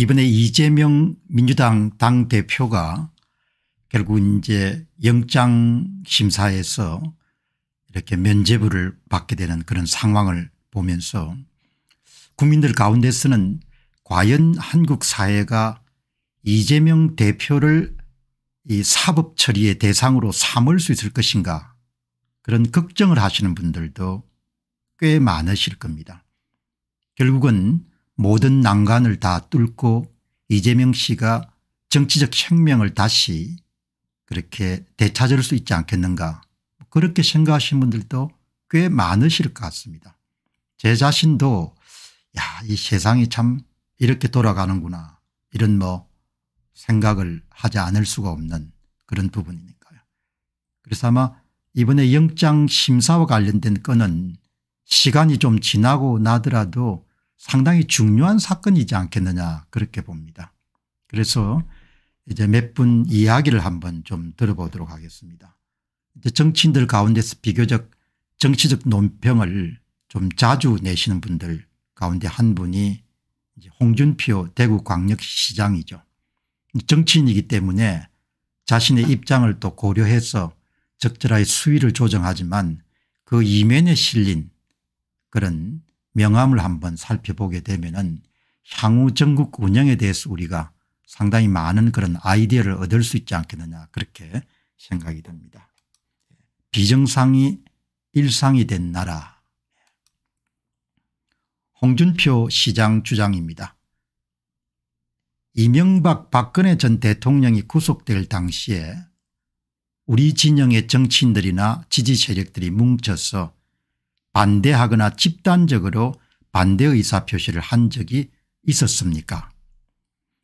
이번에 이재명 민주당 당 대표가 결국 이제 영장 심사에서 이렇게 면제부를 받게 되는 그런 상황을 보면서 국민들 가운데서는 과연 한국 사회가 이재명 대표를 이 사법 처리의 대상으로 삼을 수 있을 것인가 그런 걱정을 하시는 분들도 꽤 많으실 겁니다. 결국은 모든 난간을 다 뚫고 이재명 씨가 정치적 생명을 다시 그렇게 되찾을 수 있지 않겠는가 그렇게 생각하시는 분들도 꽤 많으실 것 같습니다. 제 자신도 야이 세상이 참 이렇게 돌아가는구나 이런 뭐 생각을 하지 않을 수가 없는 그런 부분이니까요. 그래서 아마 이번에 영장 심사와 관련된 건은 시간이 좀 지나고 나더라도 상당히 중요한 사건이지 않겠느냐 그렇게 봅니다. 그래서 이제 몇 분 이야기를 한번 좀 들어보도록 하겠습니다. 이제 정치인들 가운데서 비교적 정치적 논평을 좀 자주 내시는 분들 가운데 한 분이 이제 홍준표 대구광역시장이죠. 정치인이기 때문에 자신의 입장을 또 고려해서 적절하게 수위를 조정하지만 그 이면에 실린 그런 명함을 한번 살펴보게 되면 향후 전국 운영에 대해서 우리가 상당히 많은 그런 아이디어를 얻을 수 있지 않겠느냐 그렇게 생각이 됩니다 비정상이 일상이 된 나라 홍준표 시장 주장입니다. 이명박 박근혜 전 대통령이 구속될 당시에 우리 진영의 정치인들이나 지지 세력들이 뭉쳐서 반대하거나 집단적으로 반대 의사표시를 한 적이 있었습니까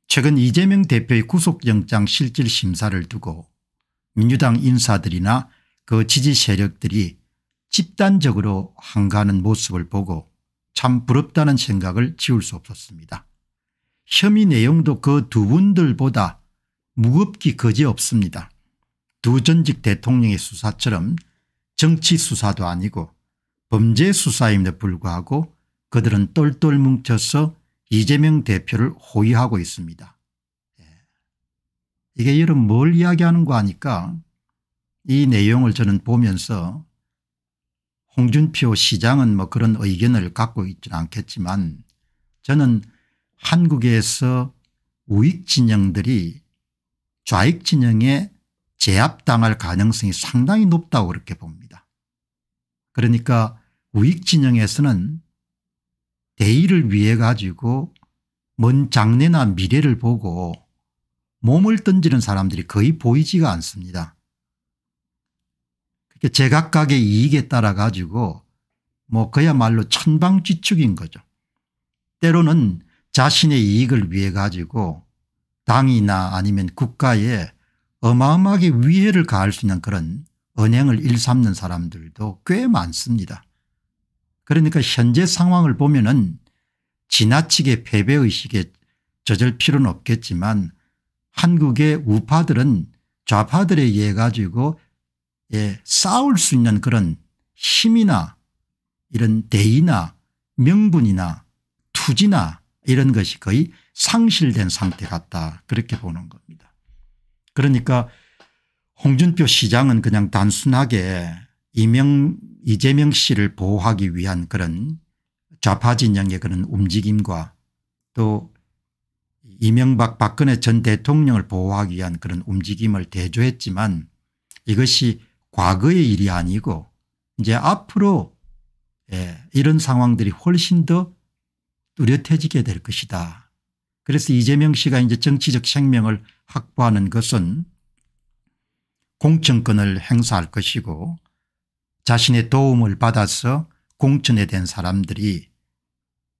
최근 이재명 대표의 구속영장 실질심사를 두고 민주당 인사들이나 그 지지 세력들이 집단적으로 항가하는 모습을 보고 참 부럽다는 생각을 지울 수 없었습니다. 혐의 내용도 그 두 분들보다 무겁기 거지없습니다. 두 전직 대통령의 수사처럼 정치 수사도 아니고 범죄 수사임에도 불구하고 그들은 똘똘 뭉쳐서 이재명 대표를 호위하고 있습니다. 예. 이게 여러분 뭘 이야기하는 거 아니까 이 내용을 저는 보면서 홍준표 시장은 뭐 그런 의견을 갖고 있지는 않겠지만 저는 한국에서 우익 진영들이 좌익 진영에 제압당할 가능성이 상당히 높다고 그렇게 봅니다. 그러니까 우익 진영에서는 대의를 위해 가지고 먼 장래나 미래를 보고 몸을 던지는 사람들이 거의 보이지가 않습니다. 그게 그러니까 제각각의 이익에 따라 가지고 뭐 그야말로 천방지축인 거죠. 때로는 자신의 이익을 위해 가지고 당이나 아니면 국가에 어마어마하게 위해를 가할 수 있는 그런 은행을 일삼는 사람들도 꽤 많습니다. 그러니까 현재 상황을 보면 은 지나치게 패배의식에 젖을 필요는 없겠지만 한국의 우파들은 좌파들에 의해 가지고 예, 싸울 수 있는 그런 힘이나 이런 대의나 명분이나 투지나 이런 것이 거의 상실된 상태 같다 그렇게 보는 겁니다. 그러니까 홍준표 시장은 그냥 단순하게 이명 이재명 씨를 보호하기 위한 그런 좌파 진영의 그런 움직임과 또 이명박 박근혜 전 대통령을 보호하기 위한 그런 움직임을 대조했지만 이것이 과거의 일이 아니고 이제 앞으로 예, 이런 상황들이 훨씬 더 뚜렷해지게 될 것이다. 그래서 이재명 씨가 이제 정치적 생명을 확보하는 것은 공천권을 행사할 것이고 자신의 도움을 받아서 공천에 된 사람들이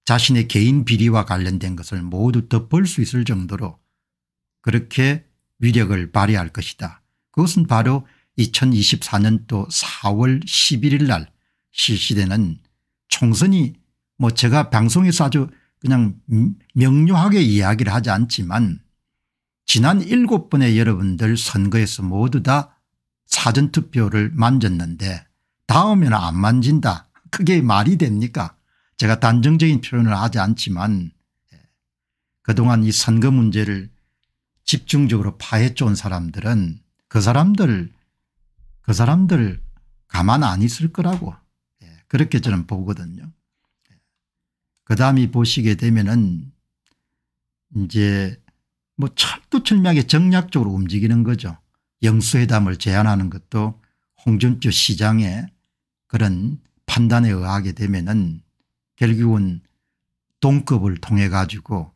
자신의 개인 비리와 관련된 것을 모두 덮을 수 있을 정도로 그렇게 위력을 발휘할 것이다. 그것은 바로 2024년도 4월 11일 날 실시되는 총선이 뭐 제가 방송에서 아주 그냥 명료하게 이야기를 하지 않지만 지난 7번의 여러분들 선거에서 모두 다 사전투표를 만졌는데 다음에는 안 만진다 그게 말이 됩니까 제가 단정적인 표현을 하지 않지만 예. 그동안 이 선거 문제를 집중적으로 파헤쳐온 사람들은 그 사람들 그 사람들 가만 안 있을 거라고 예. 그렇게 저는 보거든요. 예. 그 다음이 보시게 되면은 이제 뭐 철두철미하게 정략적으로 움직이는 거죠. 영수회담을 제안하는 것도 홍준표 시장의 그런 판단에 의하게 되면은 결국은 동급을 통해 가지고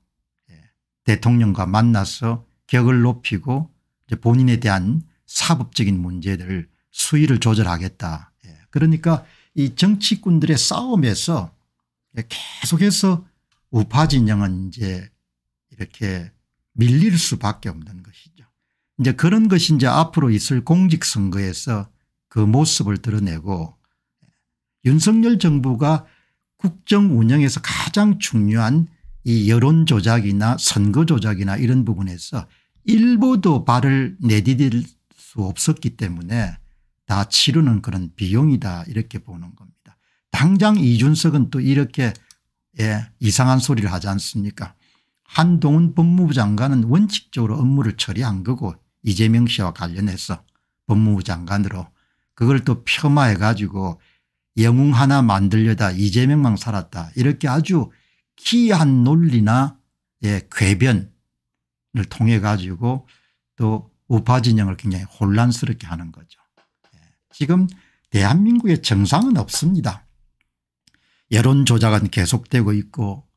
예, 대통령과 만나서 격을 높이고 본인에 대한 사법적인 문제들 수위를 조절하겠다. 예, 그러니까 이 정치꾼들의 싸움에서 예, 계속해서 우파 진영은 이제 이렇게 밀릴 수밖에 없는 것이죠. 이제 그런 것이 이제 앞으로 있을 공직선거에서 그 모습을 드러내고 윤석열 정부가 국정 운영에서 가장 중요한 이 여론 조작이나 선거 조작이나 이런 부분에서 일부도 발을 내디딜 수 없었기 때문에 다 치르는 그런 비용이다 이렇게 보는 겁니다. 당장 이준석은 또 이렇게 예, 이상한 소리를 하지 않습니까 한동훈 법무부 장관은 원칙적으로 업무를 처리한 거고 이재명 씨와 관련해서 법무부 장관으로 그걸 또 폄하해 가지고 영웅 하나 만들려다 이재명만 살았다 이렇게 아주 기이한 논리나 예, 궤변을 통해 가지고 또 우파 진영을 굉장히 혼란스럽게 하는 거죠. 예. 지금 대한민국의 정상은 없습니다. 여론 조작은 계속되고 있고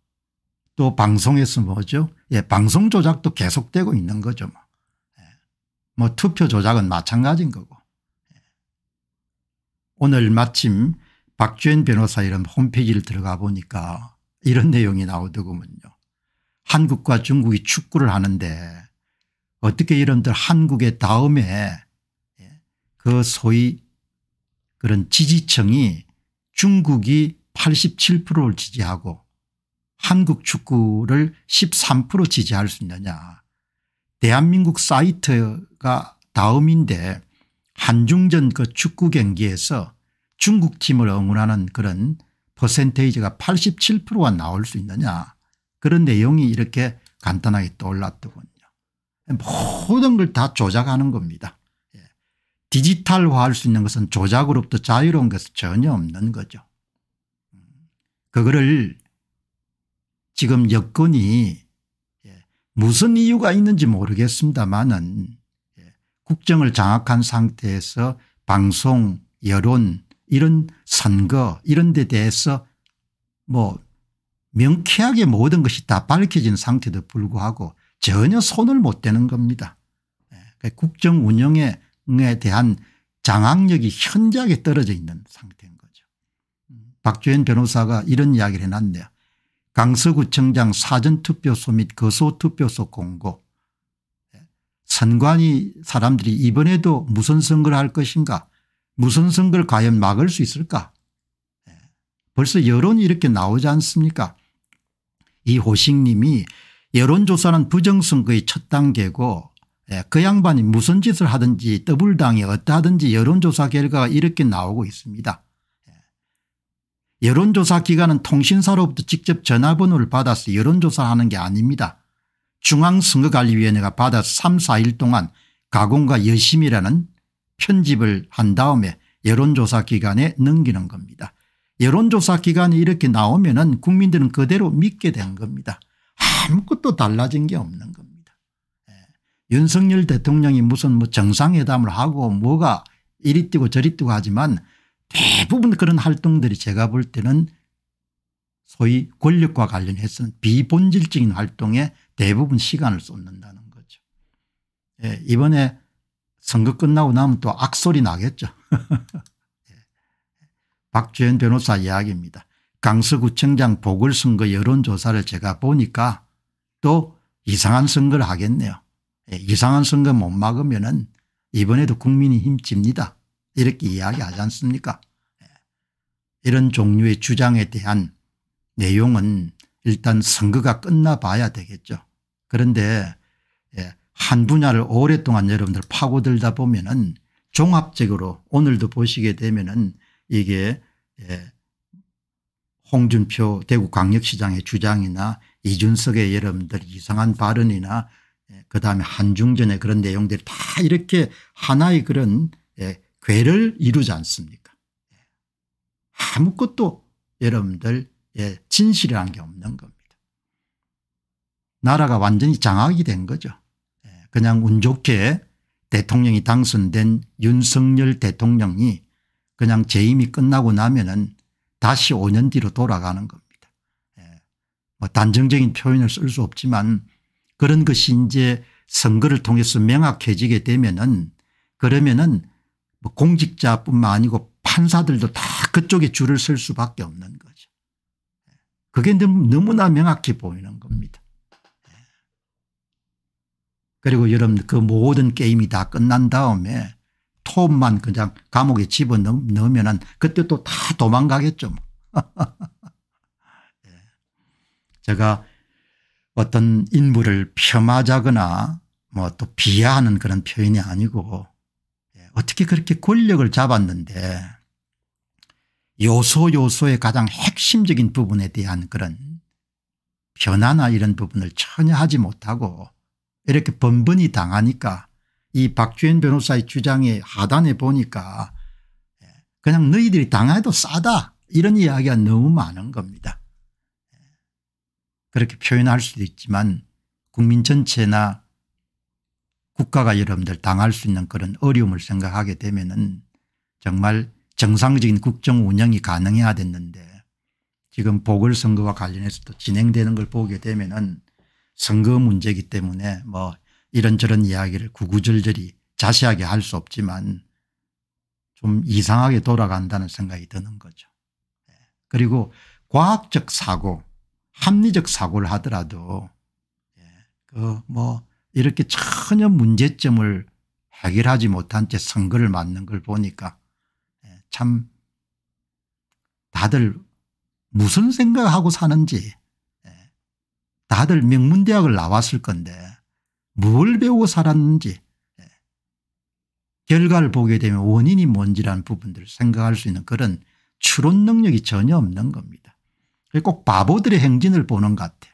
또 방송에서 뭐죠? 예, 방송 조작도 계속되고 있는 거죠. 뭐. 뭐 투표 조작은 마찬가지인 거고. 오늘 마침 박주현 변호사 이런 홈페이지를 들어가 보니까 이런 내용이 나오더군요. 한국과 중국이 축구를 하는데 어떻게 이런들 한국의 다음에 예, 그 소위 그런 지지층이 중국이 87%를 지지하고 한국 축구를 13% 지지할 수 있느냐 대한민국 사이트가 다음인데 한중전 그 축구 경기에서 중국 팀을 응원하는 그런 퍼센테이지가 87%가 나올 수 있느냐 그런 내용이 이렇게 간단하게 떠올랐더군요. 모든 걸 다 조작하는 겁니다. 예. 디지털화할 수 있는 것은 조작으로부터 자유로운 것은 전혀 없는 거죠. 음. 그거를 지금 여건이 무슨 이유가 있는지 모르겠습니다만은 예, 국정을 장악한 상태에서 방송 여론 이런 선거 이런 데 대해서 뭐 명쾌하게 모든 것이 다 밝혀진 상태도 불구하고 전혀 손을 못 대는 겁니다. 예, 그러니까 국정 운영에 대한 장악력이 현저하게 떨어져 있는 상태인 거죠. 음, 박주현 변호사가 이런 이야기를 해놨네요. 강서구청장 사전투표소 및 거소투표소 공고 예. 선관위 사람들이 이번에도 무슨 선거를 할 것인가 무슨 선거를 과연 막을 수 있을까 예. 벌써 여론이 이렇게 나오지 않습니까 이 호식님이 여론조사는 부정선거의 첫 단계고 예, 그 양반이 무슨 짓을 하든지 더블당이 어떠하든지 여론조사 결과가 이렇게 나오고 있습니다. 여론조사 기관은 통신사로부터 직접 전화번호를 받아서 여론조사 하는 게 아닙니다. 중앙선거관리위원회가 받아서 3, 4일 동안 가공과 여심이라는 편집을 한 다음에 여론조사 기관에 넘기는 겁니다. 여론조사 기관이 이렇게 나오면 은 국민들은 그대로 믿게 된 겁니다. 아무것도 달라진 게 없는 겁니다. 예. 윤석열 대통령이 무슨 뭐 정상회담을 하고 뭐가 이리 뛰고 저리 뛰고 하지만 대부분 그런 활동들이 제가 볼 때는 소위 권력과 관련해서 는 비본질적인 활동에 대부분 시간을 쏟는다는 거죠. 예, 이번에 선거 끝나고 나면 또 악소리 나겠죠. 예. 박주현 변호사 이야기입니다. 강서구청장 보궐선거 여론조사를 제가 보니까 또 이상한 선거를 하겠네요. 예, 이상한 선거 못 막으면 은 이번에도 국민이 힘집니다. 이렇게 이야기하지 않습니까 예. 이런 종류의 주장에 대한 내용은 일단 선거가 끝나봐야 되겠죠. 그런데 예, 한 분야를 오랫동안 여러분들 파고들다 보면 은 종합적으로 오늘도 보시게 되면 은 이게 예, 홍준표 대구광역시장의 주장이나 이준석의 여러분들 이상한 발언이나 그다음에 한중전의 그런 내용들이 다 이렇게 하나의 그런 괴를 이루지 않습니까 아무것도 여러분들 예, 진실이라게 없는 겁니다. 나라가 완전히 장악이 된 거죠. 예, 그냥 운 좋게 대통령이 당선된 윤석열 대통령이 그냥 재임이 끝나고 나면 은 다시 5년 뒤로 돌아가는 겁니다. 예, 뭐 단정적인 표현을 쓸 수 없지만 그런 것이 이제 선거를 통해서 명확해지게 되면 은 그러면 은뭐 공직자뿐만 아니고 판사들도 다 그쪽에 줄을 설 수밖에 없는 거죠. 그게 너무나 명확히 보이는 겁니다. 그리고 여러분 그 모든 게임이 다 끝난 다음에 톱만 그냥 감옥에 집어넣으면 그때 또 다 도망가겠죠. 뭐. 예. 제가 어떤 인물을 폄하자거나 뭐 또 비하하는 그런 표현이 아니고 어떻게 그렇게 권력을 잡았는데 요소 요소의 가장 핵심적인 부분에 대한 그런 변화나 이런 부분을 전혀 하지 못하고 이렇게 번번이 당하니까 이 박주현 변호사의 주장의 하단에 보니까 예, 그냥 너희들이 당해도 싸다 이런 이야기가 너무 많은 겁니다. 예, 그렇게 표현할 수도 있지만 국민 전체나 국가가 여러분들 당할 수 있는 그런 어려움을 생각하게 되면은 정말 정상적인 국정 운영이 가능해야 됐는데 지금 보궐선거와 관련해서도 진행되는 걸 보게 되면은 선거 문제기 때문에 뭐 이런저런 이야기를 구구절절히 자세하게 할 수 없지만 좀 이상하게 돌아간다는 생각이 드는 거죠. 예. 그리고 과학적 사고 합리적 사고를 하더라도 예. 그뭐 이렇게 전혀 문제점을 해결하지 못한 채 선거를 맞는 걸 보니까 예, 참 다들 무슨 생각하고 사는지 예, 다들 명문대학을 나왔을 건데 뭘 배우고 살았는지 예, 결과를 보게 되면 원인이 뭔지라는 부분들을 생각할 수 있는 그런 추론 능력이 전혀 없는 겁니다. 꼭 바보들의 행진을 보는 것 같아요.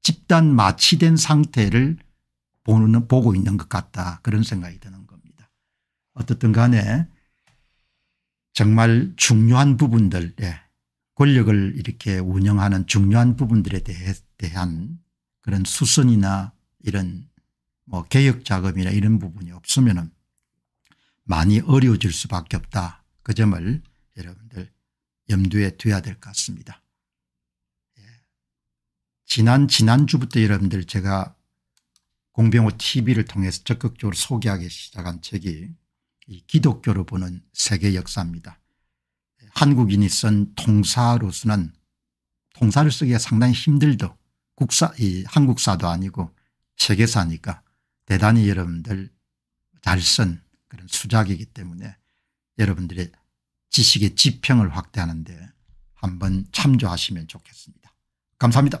집단 마취된 상태를 보는, 보고 있는 것 같다. 그런 생각이 드는 겁니다. 어떻든 간에 정말 중요한 부분들, 예. 권력을 이렇게 운영하는 중요한 부분들에 대해, 대한 그런 수선이나 이런 뭐 개혁 작업이나 이런 부분이 없으면 많이 어려워질 수밖에 없다. 그 점을 여러분들 염두에 둬야 될 것 같습니다. 예. 지난 지난주부터 여러분들 제가 공병호 tv를 통해서 적극적으로 소개하기 시작한 책이 기독교로 보는 세계 역사입니다. 한국인이 쓴 통사로서는 통사를 쓰기가 상당히 힘들죠. 국사, 이 한국사도 아니고 세계사니까 대단히 여러분들 잘 쓴 그런 수작이기 때문에 여러분들의 지식의 지평을 확대하는데 한번 참조하시면 좋겠습니다. 감사합니다.